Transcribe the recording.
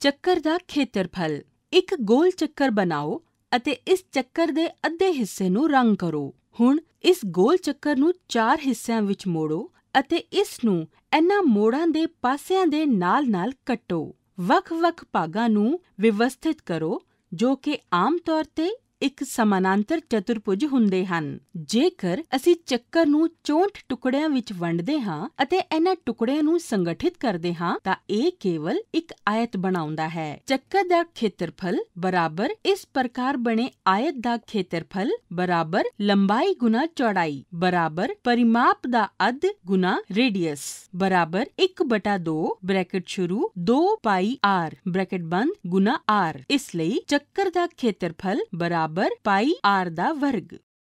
ਚੱਕਰ ਦਾ ਖੇਤਰਫਲ ਇੱਕ ਗੋਲ ਚੱਕਰ ਬਣਾਓ ਅਤੇ ਇਸ ਚੱਕਰ ਦੇ ਅੱਧੇ ਹਿੱਸੇ ਨੂੰ ਰੰਗ ਕਰੋ ਹੁਣ ਇਸ ਗੋਲ ਚੱਕਰ ਨੂੰ ਚਾਰ ਹਿੱਸਿਆਂ ਵਿੱਚ ਮੋੜੋ ਅਤੇ ਇਸ ਨੂੰ ਇਹਨਾਂ ਮੋੜਾਂ ਦੇ ਪਾਸਿਆਂ ਦੇ ਨਾਲ-ਨਾਲ ਕੱਟੋ ਵੱਖ-ਵੱਖ ਭਾਗਾਂ ਨੂੰ ਵਿਵਸਥਿਤ ਕਰੋ ਜੋ ਕਿ ਆਮ ਤੌਰ ਤੇ ਇੱਕ ਸਮਾਨਾਂਤਰ ਚਤੁਰਭੁਜ ਹੁੰਦੇ ਹਨ ਜੇਕਰ ਅਸੀਂ ਚੱਕਰ ਨੂੰ 64 ਟੁਕੜਿਆਂ ਵਿੱਚ ਵੰਡਦੇ ਹਾਂ ਅਤੇ ਇਹਨਾਂ ਟੁਕੜਿਆਂ ਨੂੰ ਸੰਗਠਿਤ ਕਰਦੇ ਹਾਂ ਤਾਂ ਇਹ ਕੇਵਲ ਇੱਕ ਆਇਤ ਬਣਾਉਂਦਾ ਹੈ ਚੱਕਰ ਦਾ ਖੇਤਰਫਲ ਬਰਾਬਰ ਇਸ ਪ੍ਰਕਾਰ ਬਣੇ ਆਇਤ ਦਾ ਖੇਤਰਫਲ ਬਰਾਬਰ ਲੰਬਾਈ ਗੁਣਾ ਚੌੜਾਈ ਬਰਾਬਰ ਪਰਿਮਾਪ ਦਾ ਅੱਧ ਗੁਣਾ ਰੇਡੀਅਸ ਬਰਾਬਰ 1/2 ਬ੍ਰੈਕਟ ਸ਼ੁਰੂ 2 ਪਾਈ r ਬ੍ਰੈਕਟ ਬੰਦ ਗੁਣਾ r ਇਸ ਲਈ ਚੱਕਰ ਦਾ ਖੇਤਰਫਲ ਬਰਾਬਰ Dabr, pi are the verg.